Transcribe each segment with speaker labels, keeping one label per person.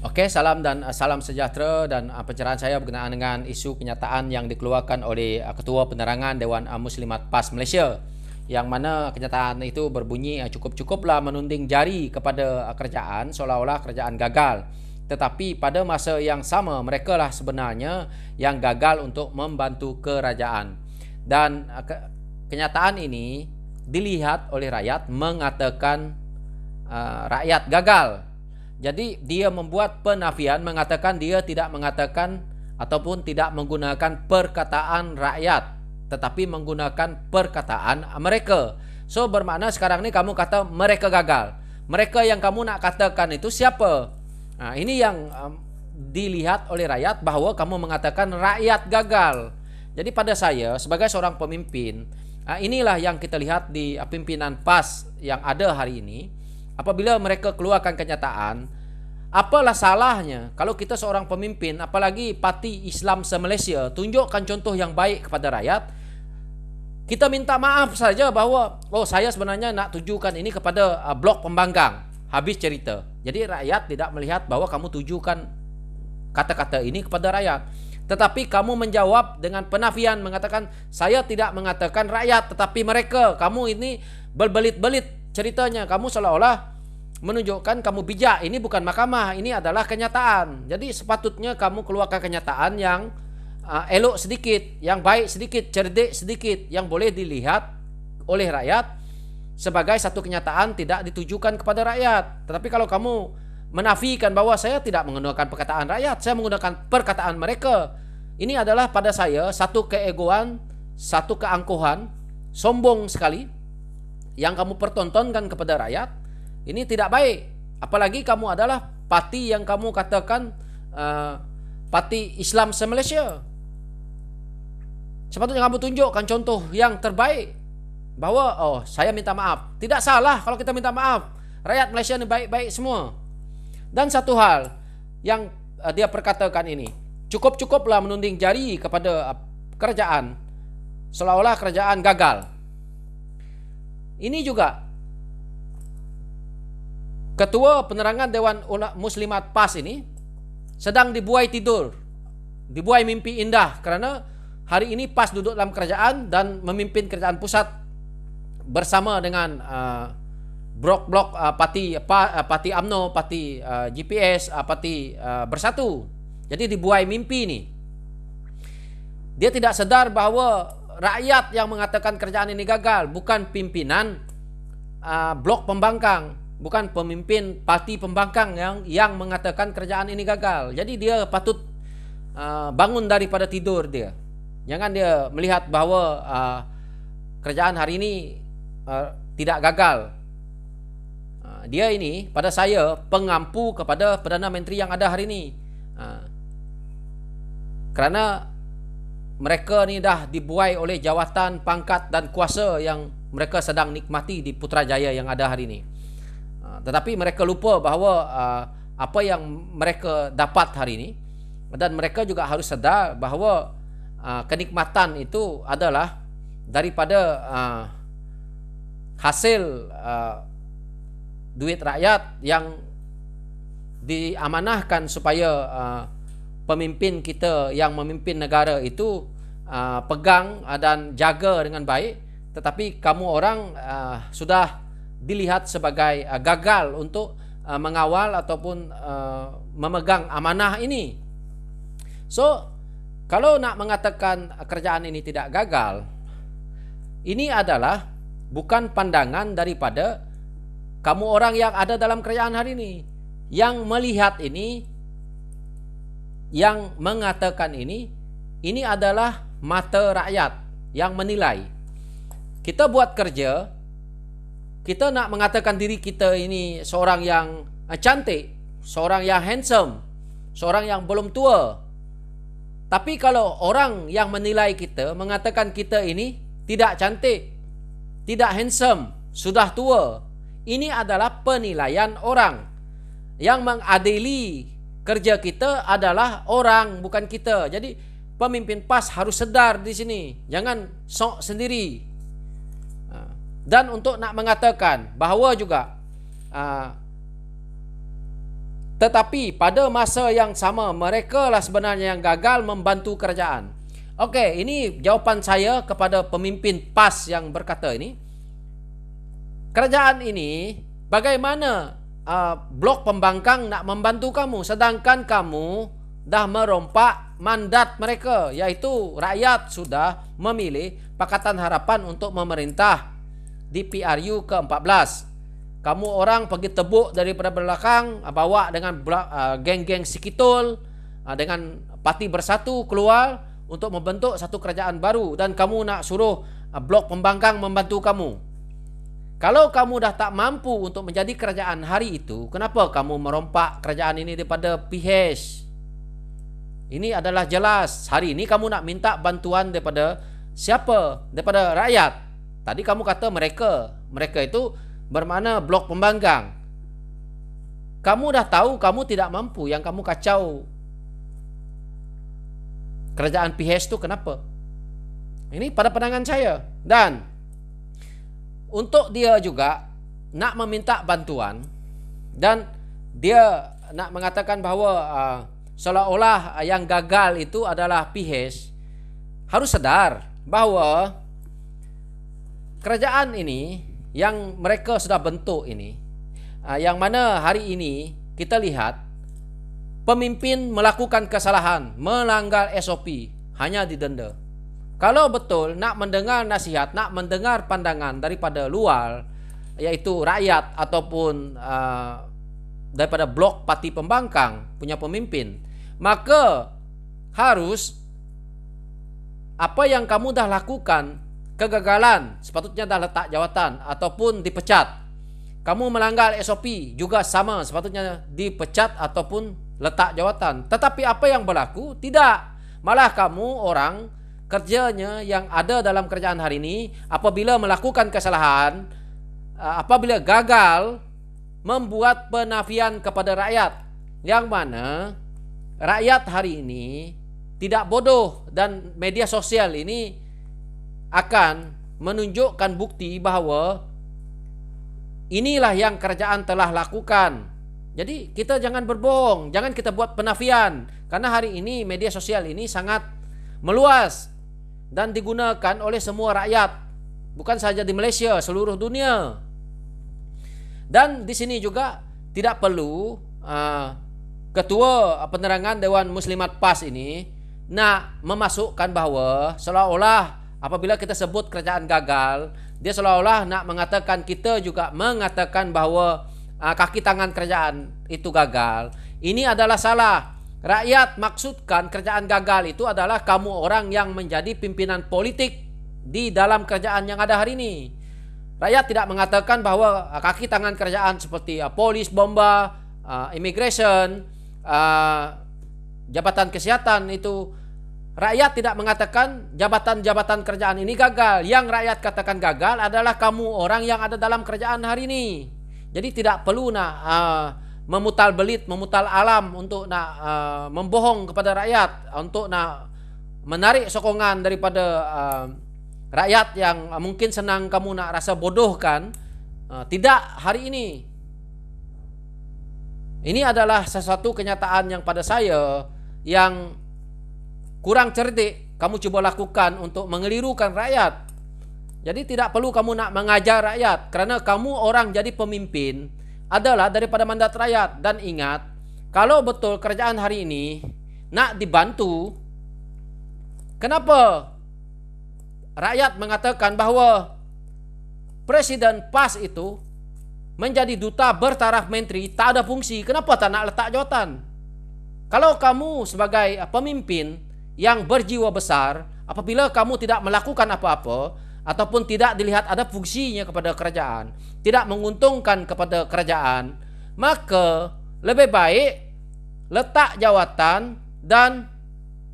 Speaker 1: Okey, salam dan uh, salam sejahtera dan uh, pencerahan saya berkenaan dengan isu kenyataan yang dikeluarkan oleh uh, Ketua Penerangan Dewan uh, Muslimat PAS Malaysia yang mana kenyataan itu berbunyi uh, cukup-cukuplah menunding jari kepada uh, kerajaan seolah-olah kerajaan gagal. Tetapi pada masa yang sama mereka lah sebenarnya yang gagal untuk membantu kerajaan. Dan uh, ke- kenyataan ini dilihat oleh rakyat mengatakan uh, rakyat gagal. Jadi dia membuat penafian mengatakan dia tidak mengatakan ataupun tidak menggunakan perkataan rakyat tetapi menggunakan perkataan mereka. So bermakna sekarang ini kamu kata mereka gagal. Mereka yang kamu nak katakan itu siapa? Nah, ini yang um, dilihat oleh rakyat bahwa kamu mengatakan rakyat gagal. Jadi pada saya sebagai seorang pemimpin, ah, inilah yang kita lihat di ah, pimpinan PAS yang ada hari ini Apabila mereka keluarkan kenyataan, apalah salahnya kalau kita seorang pemimpin, apalagi parti Islam se-Malaysia, tunjukkan contoh yang baik kepada rakyat. Kita minta maaf saja bahawa oh saya sebenarnya nak tujukan ini kepada uh, blok pembangkang. Habis cerita. Jadi rakyat tidak melihat bahawa kamu tujukan kata-kata ini kepada rakyat. Tetapi kamu menjawab dengan penafian mengatakan saya tidak mengatakan rakyat tetapi mereka kamu ini berbelit-belit ceritanya kamu seolah-olah menunjukkan kamu bijak. Ini bukan mahkamah, ini adalah kenyataan. Jadi sepatutnya kamu keluarkan kenyataan yang uh, elok sedikit, yang baik sedikit, cerdik sedikit, yang boleh dilihat oleh rakyat sebagai satu kenyataan tidak ditujukan kepada rakyat. Tetapi kalau kamu menafikan bahwa saya tidak menggunakan perkataan rakyat, saya menggunakan perkataan mereka. Ini adalah pada saya satu keegoan, satu keangkuhan, sombong sekali yang kamu pertontonkan kepada rakyat ini tidak baik. Apalagi kamu adalah parti yang kamu katakan uh, parti Islam se-Malaysia. Sepatutnya kamu tunjukkan contoh yang terbaik Bahawa oh saya minta maaf. Tidak salah kalau kita minta maaf. Rakyat Malaysia ini baik-baik semua. Dan satu hal yang uh, dia perkatakan ini, cukup-cukuplah menunding jari kepada uh, kerajaan seolah-olah kerajaan gagal ini juga ketua penerangan Dewan Muslimat PAS ini sedang dibuai tidur, dibuai mimpi indah kerana hari ini PAS duduk dalam kerajaan dan memimpin kerajaan pusat bersama dengan uh, blok-blok uh, parti uh, parti AMNO, parti uh, GPS, uh, parti uh, Bersatu. Jadi dibuai mimpi ini. Dia tidak sedar bahawa rakyat yang mengatakan kerjaan ini gagal, bukan pimpinan uh, blok pembangkang, bukan pemimpin parti pembangkang yang yang mengatakan kerjaan ini gagal. Jadi dia patut uh, bangun daripada tidur dia. Jangan dia melihat bahawa uh, kerjaan hari ini uh, tidak gagal. Uh, dia ini pada saya pengampu kepada Perdana Menteri yang ada hari ini. Uh, kerana mereka ni dah dibuai oleh jawatan, pangkat dan kuasa yang mereka sedang nikmati di Putrajaya yang ada hari ini. Ah, tetapi mereka lupa bahawa ah, apa yang mereka dapat hari ini dan mereka juga harus sedar bahawa ah, kenikmatan itu adalah daripada hasil duit rakyat yang diamanahkan supaya pemimpin kita yang memimpin negara itu Uh, pegang uh, dan jaga dengan baik tetapi kamu orang uh, sudah dilihat sebagai uh, gagal untuk uh, mengawal ataupun uh, memegang amanah ini so kalau nak mengatakan kerjaan ini tidak gagal ini adalah bukan pandangan daripada kamu orang yang ada dalam kerjaan hari ini yang melihat ini yang mengatakan ini ini adalah mata rakyat yang menilai. Kita buat kerja, kita nak mengatakan diri kita ini seorang yang eh, cantik, seorang yang handsome, seorang yang belum tua. Tapi kalau orang yang menilai kita mengatakan kita ini tidak cantik, tidak handsome, sudah tua. Ini adalah penilaian orang. Yang mengadili kerja kita adalah orang bukan kita. Jadi, pemimpin PAS harus sedar di sini. Jangan sok sendiri. Ha. Dan untuk nak mengatakan bahawa juga ha, tetapi pada masa yang sama mereka lah sebenarnya yang gagal membantu kerajaan. Okey, ini jawapan saya kepada pemimpin PAS yang berkata ini. Kerajaan ini bagaimana uh, blok pembangkang nak membantu kamu sedangkan kamu dah merompak mandat mereka yaitu rakyat sudah memilih Pakatan Harapan untuk memerintah di PRU ke-14. Kamu orang pergi tebuk daripada belakang ah, bawa dengan ah, geng-geng Sikitul ah, dengan parti bersatu keluar untuk membentuk satu kerajaan baru dan kamu nak suruh blok pembangkang membantu kamu. Kalau kamu dah tak mampu untuk menjadi kerajaan hari itu, kenapa kamu merompak kerajaan ini daripada PH? Ini adalah jelas. Hari ini kamu nak minta bantuan daripada siapa? Daripada rakyat. Tadi kamu kata mereka. Mereka itu bermakna blok pembanggang. Kamu dah tahu kamu tidak mampu yang kamu kacau. Kerajaan PH itu kenapa? Ini pada pandangan saya. Dan untuk dia juga nak meminta bantuan dan dia nak mengatakan bahawa uh, seolah-olah yang gagal itu adalah pihes harus sadar bahwa kerajaan ini yang mereka sudah bentuk ini ah, yang mana hari ini kita lihat pemimpin melakukan kesalahan melanggar SOP hanya didenda kalau betul nak mendengar nasihat nak mendengar pandangan daripada luar yaitu rakyat ataupun uh, daripada blok parti pembangkang punya pemimpin maka harus apa yang kamu dah lakukan kegagalan sepatutnya dah letak jawatan ataupun dipecat. Kamu melanggar SOP juga sama sepatutnya dipecat ataupun letak jawatan. Tetapi apa yang berlaku? Tidak. Malah kamu orang kerjanya yang ada dalam kerjaan hari ini apabila melakukan kesalahan, eh, apabila gagal membuat penafian kepada rakyat yang mana rakyat hari ini tidak bodoh dan media sosial ini akan menunjukkan bukti bahwa inilah yang kerajaan telah lakukan. Jadi kita jangan berbohong, jangan kita buat penafian karena hari ini media sosial ini sangat meluas dan digunakan oleh semua rakyat, bukan saja di Malaysia, seluruh dunia. Dan di sini juga tidak perlu uh, ketua penerangan Dewan Muslimat PAS ini nak memasukkan bahawa seolah-olah apabila kita sebut kerajaan gagal, dia seolah-olah nak mengatakan kita juga mengatakan bahawa uh, kaki tangan kerajaan itu gagal. Ini adalah salah. Rakyat maksudkan kerjaan gagal itu adalah kamu orang yang menjadi pimpinan politik di dalam kerjaan yang ada hari ini. Rakyat tidak mengatakan bahawa ah, kaki tangan kerjaan seperti ah, polis, bomba, uh, immigration, Ah, jabatan kesehatan itu rakyat tidak mengatakan jabatan-jabatan kerjaan ini gagal yang rakyat katakan gagal adalah kamu orang yang ada dalam kerjaan hari ini jadi tidak perlu nak uh, memutal belit memutal alam untuk nak uh, membohong kepada rakyat untuk nak menarik sokongan daripada uh, rakyat yang mungkin senang kamu nak rasa bodohkan uh, tidak hari ini ini adalah sesuatu kenyataan yang pada saya yang kurang cerdik kamu cuba lakukan untuk mengelirukan rakyat. Jadi tidak perlu kamu nak mengajar rakyat kerana kamu orang jadi pemimpin adalah daripada mandat rakyat dan ingat kalau betul kerajaan hari ini nak dibantu kenapa rakyat mengatakan bahawa presiden PAS itu menjadi duta bertaraf menteri tak ada fungsi. Kenapa tak nak letak jawatan? Kalau kamu sebagai eh, pemimpin yang berjiwa besar, apabila kamu tidak melakukan apa-apa ataupun tidak dilihat ada fungsinya kepada kerajaan, tidak menguntungkan kepada kerajaan, maka lebih baik letak jawatan dan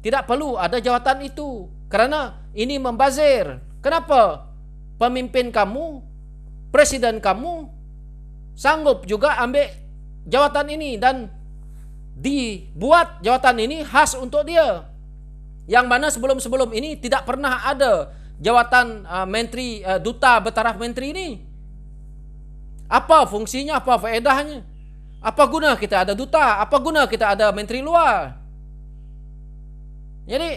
Speaker 1: tidak perlu ada jawatan itu kerana ini membazir. Kenapa? Pemimpin kamu, presiden kamu sanggup juga ambil jawatan ini dan dibuat jawatan ini khas untuk dia. Yang mana sebelum-sebelum ini tidak pernah ada jawatan uh, menteri uh, duta bertaraf menteri ini. Apa fungsinya? Apa faedahnya? Apa guna kita ada duta? Apa guna kita ada menteri luar? Jadi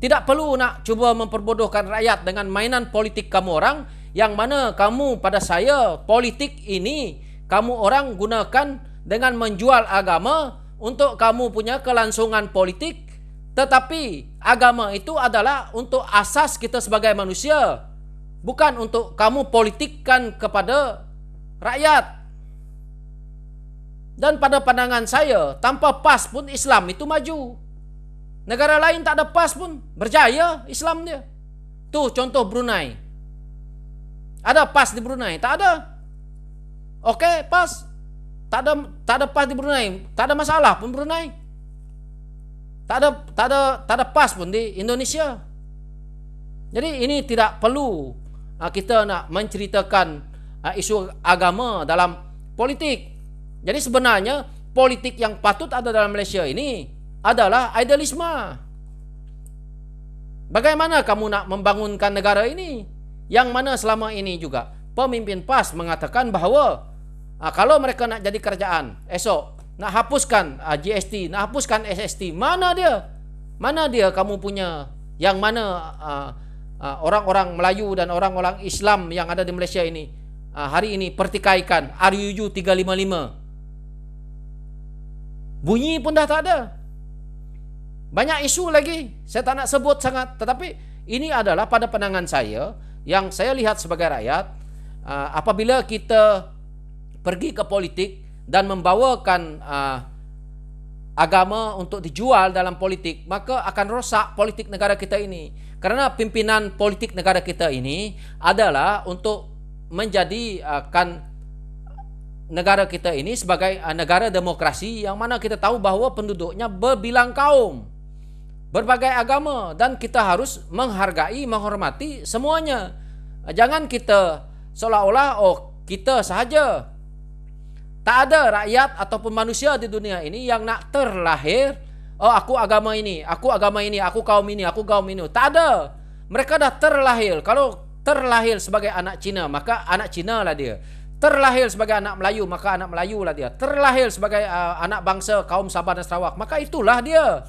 Speaker 1: tidak perlu nak cuba memperbodohkan rakyat dengan mainan politik kamu orang yang mana kamu pada saya politik ini kamu orang gunakan dengan menjual agama untuk kamu punya kelangsungan politik tetapi agama itu adalah untuk asas kita sebagai manusia bukan untuk kamu politikkan kepada rakyat dan pada pandangan saya tanpa pas pun Islam itu maju negara lain tak ada pas pun berjaya Islam dia tu contoh Brunei ada pas di Brunei? Tak ada. Oke, okay, pas. Tak ada tak ada pas di Brunei. Tak ada masalah pun Brunei. Tak ada tak ada tak ada pas pun di Indonesia. Jadi ini tidak perlu ah, kita nak menceritakan ah, isu agama dalam politik. Jadi sebenarnya politik yang patut ada dalam Malaysia ini adalah idealisme. Bagaimana kamu nak membangunkan negara ini? Yang mana selama ini juga pemimpin PAS mengatakan bahawa uh, kalau mereka nak jadi kerajaan esok, nak hapuskan uh, ah, GST, nak hapuskan SST, mana dia? Mana dia kamu punya yang mana ah, orang-orang uh, uh, Melayu dan orang-orang Islam yang ada di Malaysia ini uh, hari ini pertikaikan RUU 355. Bunyi pun dah tak ada. Banyak isu lagi. Saya tak nak sebut sangat. Tetapi ini adalah pada pandangan saya yang saya lihat sebagai rakyat uh, apabila kita pergi ke politik dan membawakan uh, agama untuk dijual dalam politik maka akan rosak politik negara kita ini kerana pimpinan politik negara kita ini adalah untuk menjadikan uh, negara kita ini sebagai negara demokrasi yang mana kita tahu bahawa penduduknya berbilang kaum berbagai agama dan kita harus menghargai, menghormati semuanya. Jangan kita seolah-olah oh kita sahaja. Tak ada rakyat ataupun manusia di dunia ini yang nak terlahir oh aku agama ini, aku agama ini, aku kaum ini, aku kaum ini. Tak ada. Mereka dah terlahir. Kalau terlahir sebagai anak Cina, maka anak Cina lah dia. Terlahir sebagai anak Melayu, maka anak Melayu lah dia. Terlahir sebagai uh, anak bangsa kaum Sabah dan Sarawak, maka itulah dia.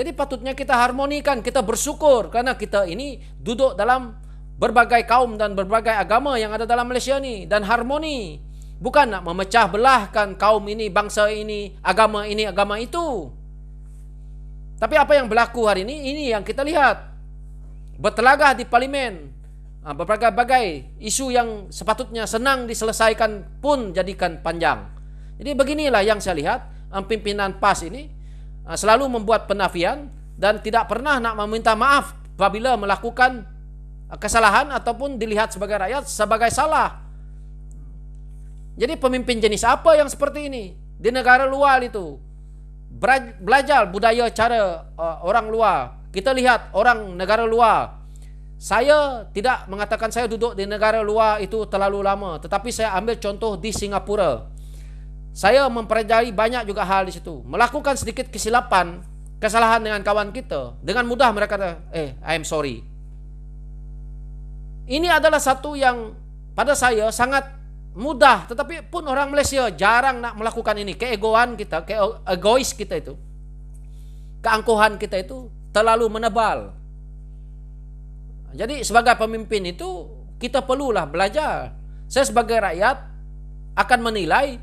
Speaker 1: Jadi patutnya kita harmonikan, kita bersyukur karena kita ini duduk dalam berbagai kaum dan berbagai agama yang ada dalam Malaysia ni dan harmoni. Bukan nak memecah belahkan kaum ini, bangsa ini, agama ini, agama itu. Tapi apa yang berlaku hari ini, ini yang kita lihat. Bertelagah di parlimen. Ah, berbagai-bagai isu yang sepatutnya senang diselesaikan pun jadikan panjang. Jadi beginilah yang saya lihat ah, pimpinan PAS ini. Ha, selalu membuat penafian dan tidak pernah nak meminta maaf apabila melakukan ha, kesalahan ataupun dilihat sebagai rakyat sebagai salah. Jadi pemimpin jenis apa yang seperti ini di negara luar itu? Belajar budaya cara ha, orang luar. Kita lihat orang negara luar. Saya tidak mengatakan saya duduk di negara luar itu terlalu lama, tetapi saya ambil contoh di Singapura saya mempelajari banyak juga hal di situ. Melakukan sedikit kesilapan, kesalahan dengan kawan kita, dengan mudah mereka kata, eh, I'm sorry. Ini adalah satu yang pada saya sangat mudah, tetapi pun orang Malaysia jarang nak melakukan ini. Keegoan kita, keegois kita itu, keangkuhan kita itu terlalu menebal. Jadi sebagai pemimpin itu kita perlulah belajar. Saya sebagai rakyat akan menilai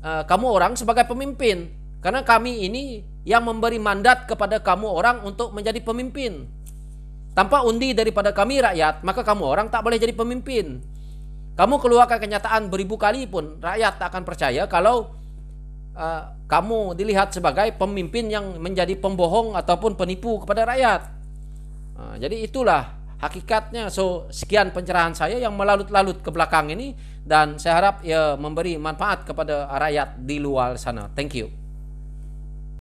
Speaker 1: Eh, kamu orang sebagai pemimpin karena kami ini yang memberi mandat kepada kamu orang untuk menjadi pemimpin tanpa undi daripada kami rakyat maka kamu orang tak boleh jadi pemimpin kamu keluarkan kenyataan beribu kali pun rakyat tak akan percaya kalau uh, kamu dilihat sebagai pemimpin yang menjadi pembohong ataupun penipu kepada rakyat uh, jadi itulah hakikatnya so sekian pencerahan saya yang melalut-lalut ke belakang ini dan saya harap ya memberi manfaat kepada rakyat di luar sana thank you